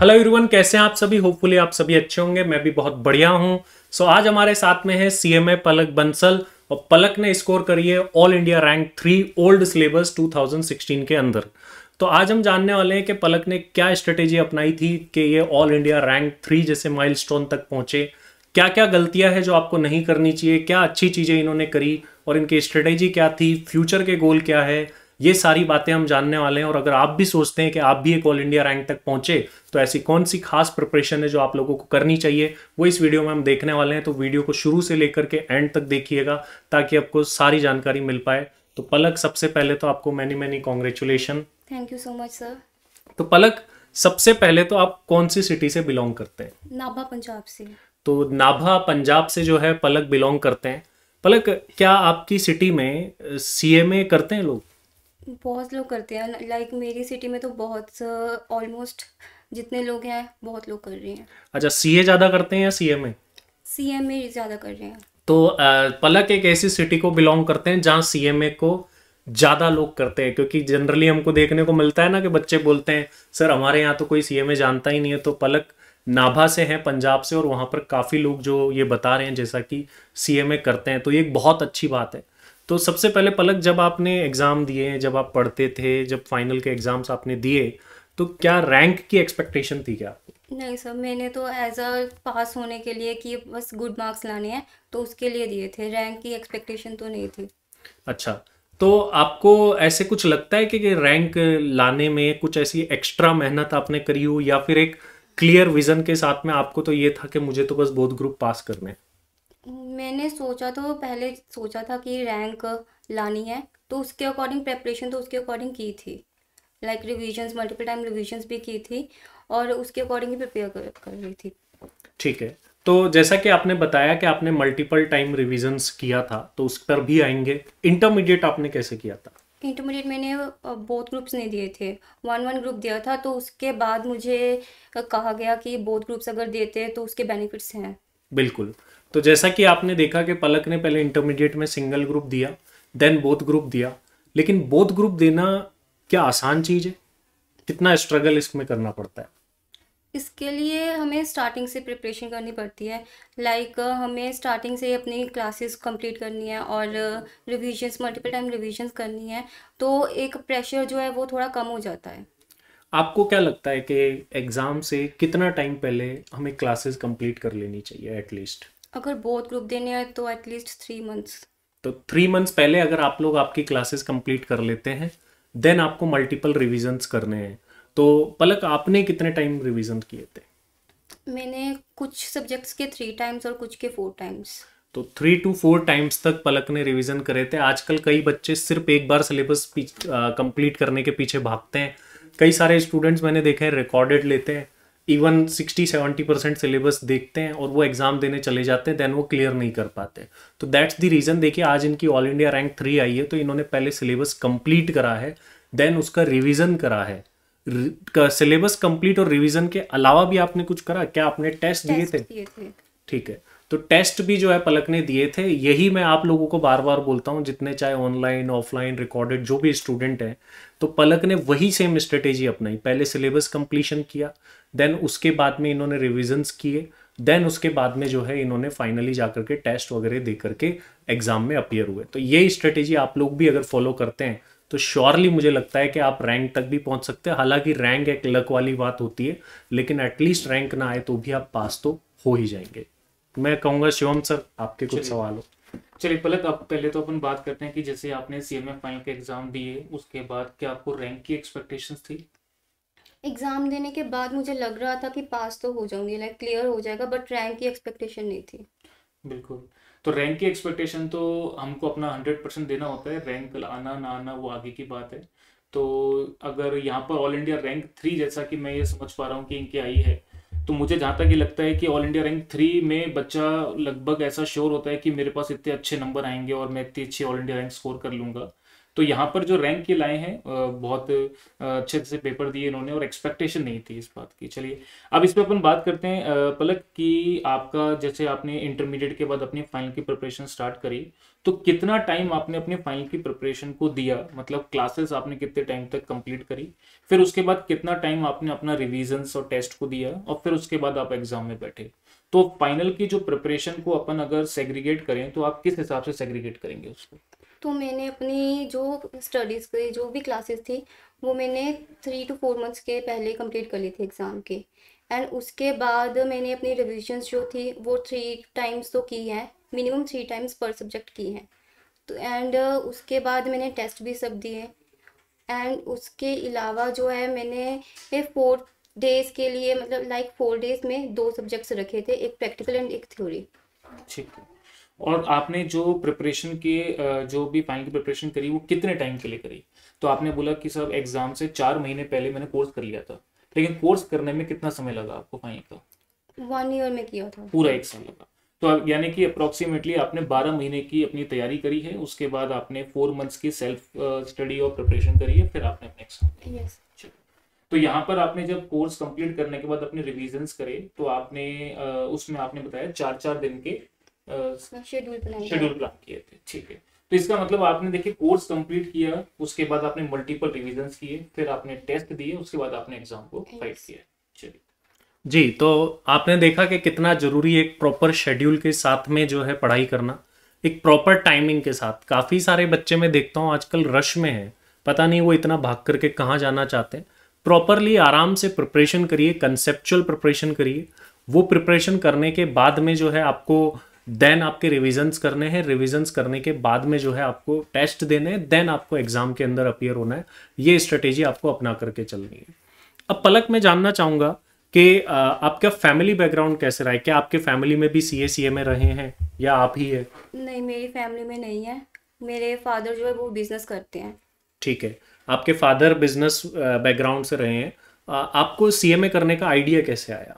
Hello everyone कैसे हैं आप सभी होपफुली आप सभी अच्छे होंगे मैं भी बहुत बढ़िया हूं सो so, आज हमारे साथ में है सीएमए पलक बंसल और पलक ने स्कोर करी है all India rank three old syllabus 2016 के अंदर तो आज हम जानने वाले हैं कि पलक ने क्या स्ट्रेटेजी अपनाई थी कि ये ऑल इंडिया रैंक थ्री जैसे माइल तक पहुंचे क्या क्या गलतियां हैं जो आपको नहीं करनी चाहिए क्या अच्छी चीज़ें इन्होंने करी और इनकी स्ट्रेटेजी क्या थी फ्यूचर के गोल क्या है ये सारी बातें हम जानने वाले हैं और अगर आप भी सोचते हैं कि आप भी एक ऑल इंडिया रैंक तक पहुंचे तो ऐसी कौन सी खास प्रिपरेशन है जो आप लोगों को करनी चाहिए वो इस वीडियो में हम देखने वाले हैं तो वीडियो को शुरू से लेकर के एंड तक देखिएगा ताकि आपको सारी जानकारी मिल पाए तो पलक सबसे पहले तो आपको many many congratulation thank you so much sir तो पलक सबसे पहले तो आप कौन सी सिटी से बिलोंग करते हैं नाभा पंजाब से तो नाभा पंजाब से जो है पलक बिलोंग करते हैं पलक क्या आपकी सिटी में सीएमए करते हैं लोग बहुत लोग करते हैं लाइक मेरी सिटी में तो बहुत ऑलमोस्ट uh, जितने लोग हैं बहुत लोग कर रहे हैं अच्छा सीए ज़्यादा करते हैं या सीएमए सीएमए ज़्यादा कर रहे हैं तो uh, पलक एक ऐसी सिटी को बिलोंग करते हैं जहाँ सीएमए को ज़्यादा लोग करते हैं क्योंकि जनरली हमको देखने को मिलता है ना कि बच्चे बोलते हैं सर हमारे यहाँ तो कोई सीएमए जानता ही नहीं है तो पलक नाभा से हैं पंजाब से और वहां पर काफ़ी लोग जो ये बता रहे हैं जैसा कि सीएमए करते हैं तो ये एक बहुत अच्छी बात है तो सबसे पहले पलक जब आपने एग्ज़ाम दिए जब आप पढ़ते थे जब फाइनल के एग्ज़ाम्स आपने दिए तो क्या रैंक की एक्सपेक्टेशन थी क्या नहीं सर मैंने तो एज अ पास होने के लिए कि बस गुड मार्क्स लाने हैं तो उसके लिए दिए थे रैंक की एक्सपेक्टेशन तो नहीं थी अच्छा तो आपको ऐसे कुछ लगता है कि रैंक लाने में कुछ ऐसी एक्स्ट्रा मेहनत आपने करी हो या फिर एक क्लियर विजन के साथ में आपको तो ये था कि मुझे तो बस बोध ग्रुप पास करने हैं मैंने सोचा तो पहले सोचा था कि रैंक लानी है तो उसके अकॉर्डिंग प्रेपरेशन तो उसके अकॉर्डिंग की थी like revisions multiple time revisions भी की थी और उसके अकॉर्डिंग ही प्रिपेयर कर, कर रही थी ठीक है तो जैसा कि आपने बताया कि आपने मल्टीपल टाइम रिविजन्स किया था तो उस पर भी आएंगे इंटरमीडिएट आपने कैसे किया था इंटरमीडिएट मैंने बोथ ग्रुप्स नहीं दिए थे वन वन ग्रुप दिया था तो उसके बाद मुझे कहा गया कि बोथ ग्रुप्स अगर देते हैं तो उसके बेनिफिट्स हैं बिल्कुल तो जैसा कि आपने देखा कि पलक ने पहले इंटरमीडिएट में सिंगल ग्रुप दिया देन बोथ ग्रुप दिया लेकिन बोथ ग्रुप देना क्या आसान चीज़ है कितना स्ट्रगल इसमें करना पड़ता है इसके लिए हमें स्टार्टिंग से प्रिपरेशन करनी पड़ती है लाइक like, हमें स्टार्टिंग से अपनी क्लासेस कंप्लीट करनी है और रिविजन्स मल्टीपल टाइम रिविजन्स करनी है तो एक प्रेशर जो है वो थोड़ा कम हो जाता है आपको क्या लगता है कि एग्ज़ाम से कितना टाइम पहले हमें क्लासेस कंप्लीट कर लेनी चाहिए एटलीस्ट अगर बोथ ग्रुप देने हैं तो एटलीस्ट थ्री मंथ्स तो थ्री मंथ्स पहले अगर आप लोग आपकी क्लासेस कंप्लीट कर लेते हैं देन आपको मल्टीपल रिविजन्स करने हैं तो पलक आपने कितने टाइम रिविजन किए थे मैंने कुछ सब्जेक्ट्स के थ्री टाइम्स और कुछ के फोर टाइम्स तो थ्री टू फोर टाइम्स तक पलक ने रिवीजन करे थे आजकल कई बच्चे सिर्फ एक बार सिलेबस कंप्लीट करने के पीछे भागते हैं कई सारे स्टूडेंट्स मैंने देखे हैं रिकॉर्डेड लेते हैं even sixty seventy percent syllabus देखते हैं और वो एग्ज़ाम देने चले जाते हैं देन वो क्लियर नहीं कर पाते तो दैट्स द रीज़न देखिए आज इनकी ऑल इंडिया रैंक थ्री आई है तो इन्होंने पहले सिलेबस कंप्लीट करा है देन उसका रिविज़न करा है सिलेबस कंप्लीट और रिवीजन के अलावा भी आपने कुछ करा क्या आपने टेस्ट दिए थे ठीक है तो टेस्ट भी जो है पलक ने दिए थे यही मैं आप लोगों को बार बार बोलता हूँ जितने चाहे ऑनलाइन ऑफलाइन रिकॉर्डेड जो भी स्टूडेंट हैं तो पलक ने वही सेम स्ट्रेटेजी अपनाई पहले सिलेबस कंप्लीशन किया देन उसके बाद में इन्होंने रिविजन्स किए देन उसके बाद में जो है इन्होंने फाइनली जा करके टेस्ट वगैरह दे करके एग्जाम में अपियर हुए तो ये स्ट्रेटेजी आप लोग भी अगर फॉलो करते हैं तो श्योरली मुझे लगता है कि आप रैंक तक भी पहुंच सकते हैं हालांकि रैंक एक लक वाली बात होती है लेकिन एटलीस्ट रैंक ना आए तो भी आप पास तो हो ही जाएंगे मैं कहूंगा शिवम सर आपके कुछ सवाल हो चलिए पलक अब तो पहले तो अपन बात करते हैं कि जैसे आपने सी एम फाइनल के एग्जाम दिए उसके बाद क्या आपको रैंक की एक्सपेक्टेशंस थी एग्ज़ाम देने के बाद मुझे लग रहा था कि पास तो हो जाऊंगी लाइक क्लियर हो जाएगा बट रैंक की एक्सपेक्टेशन नहीं थी बिल्कुल तो रैंक की एक्सपेक्टेशन तो हमको अपना हंड्रेड परसेंट देना होता है रैंक आना ना आना वो आगे की बात है तो अगर यहाँ पर ऑल इंडिया रैंक थ्री जैसा कि मैं ये समझ पा रहा हूँ कि इनकी आई है तो मुझे जहाँ तक ये लगता है कि ऑल इंडिया रैंक थ्री में बच्चा लगभग ऐसा श्योर होता है कि मेरे पास इतने अच्छे नंबर आएंगे और मैं इतनी अच्छी ऑल इंडिया रैंक स्कोर कर लूँगा तो यहाँ पर जो रैंक ये लाए हैं बहुत अच्छे से पेपर दिए इन्होंने और एक्सपेक्टेशन नहीं थी इस बात की चलिए अब इस पर अपन बात करते हैं पलक कि आपका जैसे आपने इंटरमीडिएट के बाद अपनी फाइनल की प्रिपरेशन स्टार्ट करी तो कितना टाइम आपने अपने फाइनल की प्रिपरेशन को दिया मतलब क्लासेस आपने कितने टाइम तक कंप्लीट करी फिर उसके बाद कितना टाइम आपने अपना रिविजन्स और टेस्ट को दिया और फिर उसके बाद आप एग्जाम में बैठे तो फाइनल की जो प्रिपरेशन को अपन अगर सेग्रीगेट करें तो आप किस हिसाब से सेग्रीगेट करेंगे उसको तो मैंने अपनी जो स्टडीज़ की जो भी क्लासेस थी वो मैंने थ्री टू फोर मंथ्स के पहले कंप्लीट कर ली थी एग्ज़ाम के एंड उसके बाद मैंने अपनी रिविजन्स जो थी वो थ्री टाइम्स तो की है minimum three times per subject की हैं तो एंड उसके बाद मैंने टेस्ट भी सब दिए एंड उसके अलावा जो है मैंने फोर डेज़ के लिए मतलब लाइक फोर डेज़ में दो सब्जेक्ट्स रखे थे एक प्रैक्टिकल एंड एक थ्योरी ठीक और आपने जो प्रिपरेशन के जो भी फाइनल की प्रिपरेशन करी वो कितने टाइम के लिए करी तो आपने बोला कि सब एग्जाम से चार महीने पहले मैंने कोर्स कर लिया था लेकिन कोर्स करने में कितना समय लगा आपको फाइनल का वन ईयर में किया था पूरा एक साल लगा तो यानी कि अप्रॉक्सीमेटली आपने 12 महीने की अपनी तैयारी करी है उसके बाद आपने फोर मंथ्स की सेल्फ स्टडी uh, और प्रिपरेशन करी है फिर आपने अपने एग्जाम तो यहाँ पर आपने जब कोर्स कंप्लीट करने के बाद अपने रिविजन करे तो आपने uh, उसमें आपने बताया चार चार दिन के शेड्यूल uh, प्लान किए थे ठीक है तो इसका मतलब आपने देखिए कोर्स कंप्लीट किया उसके बाद आपने मल्टीपल रिविजन किए फिर आपने टेस्ट दिए उसके बाद आपने एग्जाम को फाइट किया जी तो आपने देखा कि कितना ज़रूरी एक प्रॉपर शेड्यूल के साथ में जो है पढ़ाई करना एक प्रॉपर टाइमिंग के साथ काफ़ी सारे बच्चे मैं देखता हूँ आजकल रश में है पता नहीं वो इतना भाग करके कहाँ जाना चाहते हैं प्रॉपरली आराम से प्रिपरेशन करिए कंसेप्चुअल प्रिपरेशन करिए वो प्रिपरेशन करने के बाद में जो है आपको देन आपके रिविजन्स करने हैं रिविजन्स करने के बाद में जो है आपको टेस्ट देने हैं देन आपको एग्जाम के अंदर अपियर होना है ये स्ट्रेटेजी आपको अपना करके चलनी है अब पलक मैं जानना चाहूँगा कि आपका फैमिली बैकग्राउंड कैसे रहा है क्या आपके फैमिली में भी सी ए सी ए में रहे हैं या आप ही है नहीं मेरी फैमिली में नहीं है मेरे फादर जो है वो बिजनेस करते हैं ठीक है आपके फादर बिजनेस बैकग्राउंड से रहे हैं आपको सी एम ए करने का आइडिया कैसे आया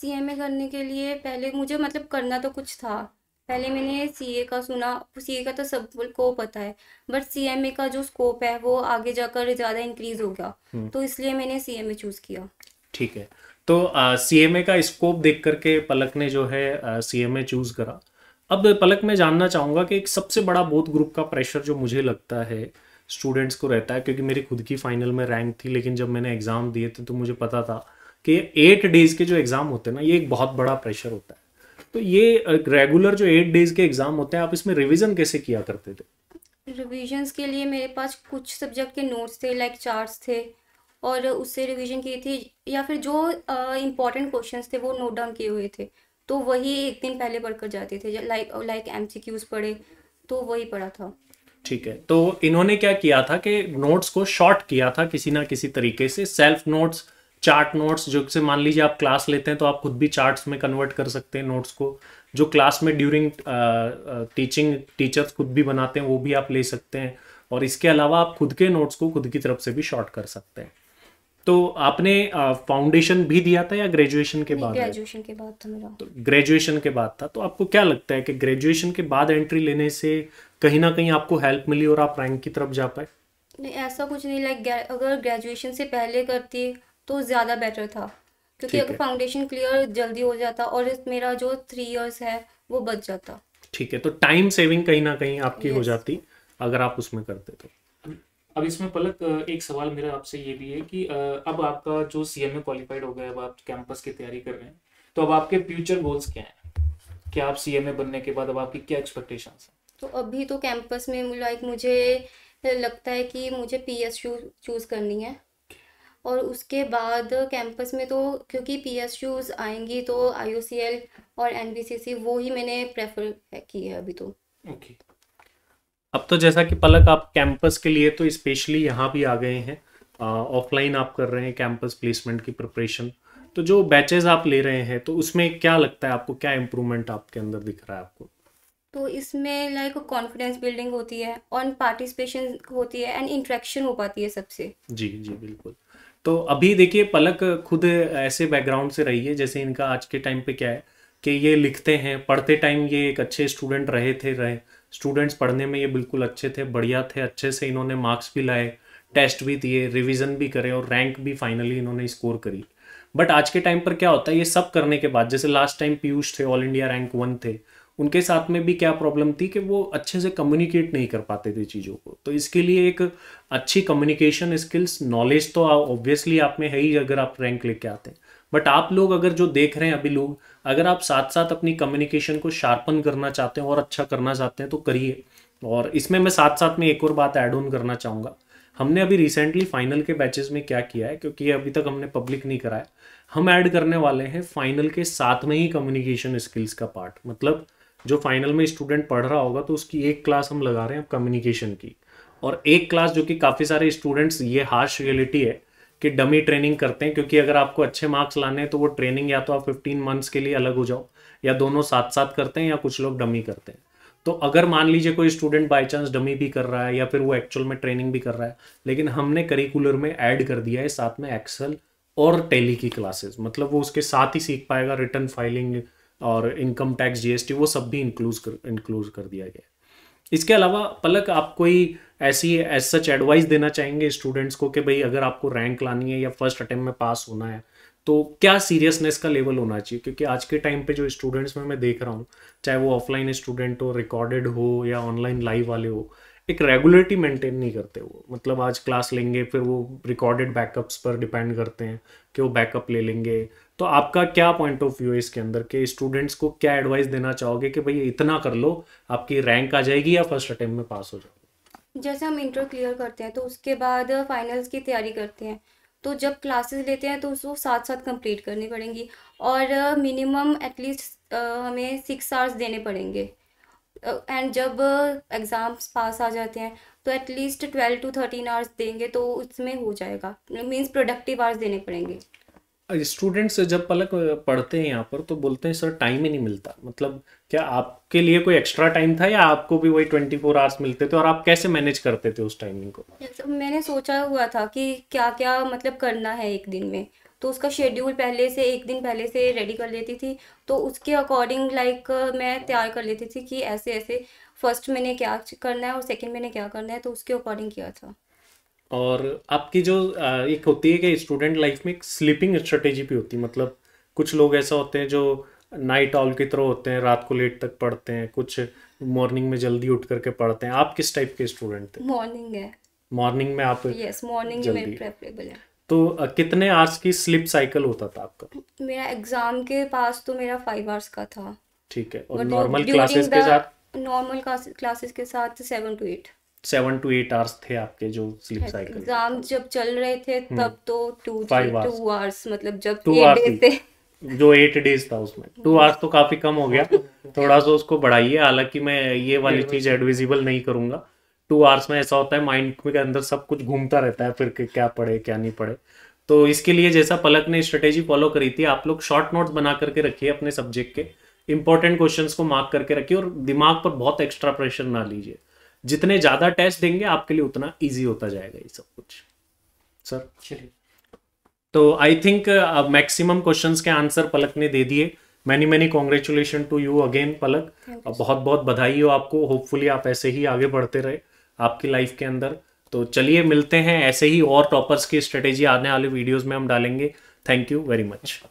सी एम ए करने के लिए पहले मुझे मतलब करना तो कुछ था पहले मैंने सी ए का सुना सी ए का तो सबको पता है बट सी एम ए का जो स्कोप है वो आगे जाकर ज़्यादा इंक्रीज हो गया हम्म। तो इसलिए मैंने सी एम ए चूज़ किया ठीक है तो सी एम ए का स्कोप देख करके पलक ने जो है सी एम ए चूज़ करा अब पलक मैं जानना चाहूँगा कि एक सबसे बड़ा बोध ग्रुप का प्रेशर जो मुझे लगता है स्टूडेंट्स को रहता है क्योंकि मेरी खुद की फाइनल में रैंक थी लेकिन जब मैंने एग्ज़ाम दिए थे तो मुझे पता था कि एट डेज़ के जो एग्ज़ाम होते हैं ना ये एक बहुत बड़ा प्रेशर होता है तो ये रेगुलर जो एट डेज़ के एग्ज़ाम होते हैं आप इसमें रिविज़न कैसे किया करते थे रिविजन्स के लिए मेरे पास कुछ सब्जेक्ट के नोट्स थे लाइक चार्ट्स थे और उससे रिवीजन की थी या फिर जो इम्पोर्टेंट क्वेश्चन थे वो नोट डाउन किए हुए थे तो वही एक दिन पहले पढ़कर जाते थे like like M C Qs पढ़े तो वही पढ़ा था ठीक है तो इन्होंने क्या किया था कि नोट्स को शॉर्ट किया था किसी ना किसी तरीके से सेल्फ नोट्स चार्ट नोट्स जो से मान लीजिए आप क्लास लेते हैं तो आप खुद भी चार्ट्स में कन्वर्ट कर सकते हैं नोट्स को जो क्लास में ड्यूरिंग टीचिंग टीचर्स खुद भी बनाते हैं वो भी आप ले सकते हैं और इसके अलावा आप खुद के नोट्स को खुद की तरफ से भी शॉर्ट कर सकते हैं तो आपने फाउंडेशन भी दिया था या ग्रेजुएशन के बाद ग्रेजुएशन के बाद था मेरा तो ग्रेजुएशन के बाद था तो आपको क्या लगता है कि ग्रेजुएशन के बाद एंट्री लेने से कहीं ना कहीं आपको हेल्प मिली और आप रैंक की तरफ जा पाए नहीं ऐसा कुछ नहीं लाइक अगर ग्रेजुएशन से पहले करती तो ज़्यादा बेटर था क्योंकि अगर फाउंडेशन क्लियर जल्दी हो जाता और मेरा जो थ्री इयर्स है वो बच जाता ठीक है तो टाइम सेविंग कहीं ना कहीं आपकी हो जाती अगर आप उसमें करते तो अब इसमें पलक एक सवाल मेरा आपसे ये भी है कि अब आपका जो सी एम ए क्वालिफाइड हो गया अब आप कैंपस की तैयारी कर रहे हैं तो अब आपके फ्यूचर गोल्स क्या हैं क्या आप सी एम ए बनने के बाद अब आपकी क्या एक्सपेक्टेशन है तो अभी तो कैंपस में लाइक मुझे लगता है कि मुझे पी एस यू चूज़ करनी है और उसके बाद कैंपस में तो क्योंकि पी एस यूज आएंगी तो आई ओ सी एल और एन बी सी सी वो ही मैंने प्रेफर की है अभी तो ओके okay. अब तो जैसा कि पलक आप कैंपस के लिए तो स्पेशली यहाँ भी आ गए हैं ऑफलाइन आप कर रहे हैं कैंपस प्लेसमेंट की प्रिपरेशन तो जो बैचेज आप ले रहे हैं तो उसमें क्या लगता है आपको क्या इम्प्रूवमेंट आपके अंदर दिख रहा है आपको तो इसमें लाइक कॉन्फिडेंस बिल्डिंग होती है ऑन पार्टिसिपेशन होती है एंड इंट्रैक्शन हो पाती है सबसे जी जी बिल्कुल तो अभी देखिए पलक खुद ऐसे बैकग्राउंड से रही है जैसे इनका आज के टाइम पे क्या है कि ये लिखते हैं पढ़ते टाइम ये एक अच्छे स्टूडेंट रहे थे रहे स्टूडेंट्स पढ़ने में ये बिल्कुल अच्छे थे बढ़िया थे अच्छे से इन्होंने मार्क्स भी लाए टेस्ट भी दिए रिविज़न भी करे और रैंक भी फाइनली इन्होंने स्कोर करी बट आज के टाइम पर क्या होता है ये सब करने के बाद जैसे लास्ट टाइम पीयूष थे ऑल इंडिया रैंक वन थे उनके साथ में भी क्या प्रॉब्लम थी कि वो अच्छे से कम्युनिकेट नहीं कर पाते थे चीज़ों को तो इसके लिए एक अच्छी कम्युनिकेशन स्किल्स नॉलेज तो ऑब्वियसली आप में है ही अगर आप रैंक लेके आते हैं बट आप लोग अगर जो देख रहे हैं अभी लोग अगर आप साथ साथ अपनी कम्युनिकेशन को शार्पन करना चाहते हैं और अच्छा करना चाहते हैं तो करिए और इसमें मैं साथ साथ में एक और बात ऐड ऑन करना चाहूँगा हमने अभी रिसेंटली फाइनल के बैचेस में क्या किया है क्योंकि अभी तक हमने पब्लिक नहीं कराया हम ऐड करने वाले हैं फाइनल के साथ में ही कम्युनिकेशन स्किल्स का पार्ट मतलब जो फाइनल में स्टूडेंट पढ़ रहा होगा तो उसकी एक क्लास हम लगा रहे हैं कम्युनिकेशन की और एक क्लास जो कि काफ़ी सारे स्टूडेंट्स ये हार्श रियलिटी है कि डमी ट्रेनिंग करते हैं क्योंकि अगर आपको अच्छे मार्क्स लाने हैं तो वो ट्रेनिंग या तो आप फिफ्टीन मंथ्स के लिए अलग हो जाओ या दोनों साथ साथ करते हैं या कुछ लोग डमी करते हैं तो अगर मान लीजिए कोई स्टूडेंट बाई चांस डमी भी कर रहा है या फिर वो एक्चुअल में ट्रेनिंग भी कर रहा है लेकिन हमने करिकुलर में ऐड कर दिया है साथ में एक्सेल और टेली की क्लासेस मतलब वो उसके साथ ही सीख पाएगा रिटर्न फाइलिंग और इनकम टैक्स जीएसटी वो सब भी इंक्लूज कर इंक्लूज कर दिया गया इसके अलावा पलक आप कोई ऐसी एज सच एडवाइस देना चाहेंगे स्टूडेंट्स को कि भाई अगर आपको रैंक लानी है या फर्स्ट अटेम्प्ट में पास होना है तो क्या सीरियसनेस का लेवल होना चाहिए क्योंकि आज के टाइम पे जो स्टूडेंट्स में मैं देख रहा हूँ चाहे वो ऑफलाइन स्टूडेंट हो रिकॉर्डेड हो या ऑनलाइन लाइव वाले हो एक रेगुलरिटी मेंटेन नहीं करते वो मतलब आज क्लास लेंगे फिर वो रिकॉर्डेड बैकअप्स पर डिपेंड करते हैं कि वो बैकअप ले लेंगे तो आपका क्या पॉइंट ऑफ व्यू है इसके अंदर के स्टूडेंट्स को क्या एडवाइस देना चाहोगे कि भाई इतना कर लो आपकी रैंक आ जाएगी या फर्स्ट अटेम्प्ट में पास हो जाओ जैसे हम इंटर क्लियर करते हैं तो उसके बाद फाइनल्स की तैयारी करते हैं तो जब क्लासेस लेते हैं तो उसको साथ साथ कंप्लीट करनी पड़ेंगी और मिनिमम एटलीस्ट हमें सिक्स आवर्स देने पड़ेंगे एंड जब एग्ज़ाम्स पास आ जाते हैं तो at least twelve to thirteen hours देंगे तो उसमें हो जाएगा मीन्स प्रोडक्टिव आवर्स देने पड़ेंगे स्टूडेंट्स जब पलक पढ़ते हैं यहाँ पर तो बोलते हैं सर टाइम ही नहीं मिलता मतलब क्या आपके लिए कोई एक्स्ट्रा टाइम था या आपको भी वही ट्वेंटी फोर आवर्स मिलते थे और आप कैसे मैनेज करते थे उस टाइमिंग को मैंने सोचा हुआ था कि क्या क्या मतलब करना है एक दिन में तो उसका शेड्यूल पहले से एक दिन पहले से रेडी कर लेती थी तो उसके अकॉर्डिंग लाइक मैं तैयार कर लेती थी कि ऐसे ऐसे फर्स्ट मैंने क्या करना है और सेकेंड मैंने क्या करना है तो उसके अकॉर्डिंग किया था और आपकी जो एक होती है कि स्टूडेंट लाइफ में एक स्लीपिंग स्ट्रेटेजी भी होती है मतलब कुछ लोग ऐसा होते हैं जो नाइट ऑल की तरह होते हैं रात को लेट तक पढ़ते हैं कुछ मॉर्निंग में जल्दी उठ करके पढ़ते हैं आप किस टाइप के स्टूडेंट थे मॉर्निंग है मॉर्निंग में आप यस मॉर्निंग जल्दी तो कितने आवर्स की स्लिप साइकिल होता था आपका मेरा एग्जाम के पास तो मेरा फाइव आवर्स का था ठीक है और नॉर्मल क्लासेस के साथ नॉर्मल क्लासेस के साथ seven to eight seven to eight hours थे आपके जो स्लीप साइकिल एग्जाम जब चल रहे थे हम्म। तब तो टू टू आवर्स मतलब जब टू आवर्स थे जो एट डेज था उसमें टू आवर्स हम्म। तो काफी कम हो गया थोड़ा सा उसको बढ़ाइए हालांकि मैं ये वाली चीज एडविजिबल नहीं करूंगा टू आवर्स में ऐसा होता है माइंड के अंदर सब कुछ घूमता रहता है फिर क्या पढ़े क्या नहीं पढ़े तो इसके लिए जैसा पलक ने स्ट्रेटेजी फॉलो करी थी आप लोग शॉर्ट नोट बना करके रखिए अपने सब्जेक्ट के इंपॉर्टेंट क्वेश्चन को मार्क करके रखिए और दिमाग पर बहुत एक्स्ट्रा प्रेशर ना लीजिए जितने ज़्यादा टेस्ट देंगे आपके लिए उतना ईजी होता जाएगा ये सब कुछ सर चलिए तो आई थिंक मैक्सिमम क्वेश्चंस के आंसर पलक ने दे दिए many many congratulation to you again Palak बहुत बहुत बधाई हो आपको होपफुली आप ऐसे ही आगे बढ़ते रहे आपकी लाइफ के अंदर तो चलिए मिलते हैं ऐसे ही और टॉपर्स की स्ट्रेटेजी आने वाले वीडियोस में हम डालेंगे थैंक यू वेरी मच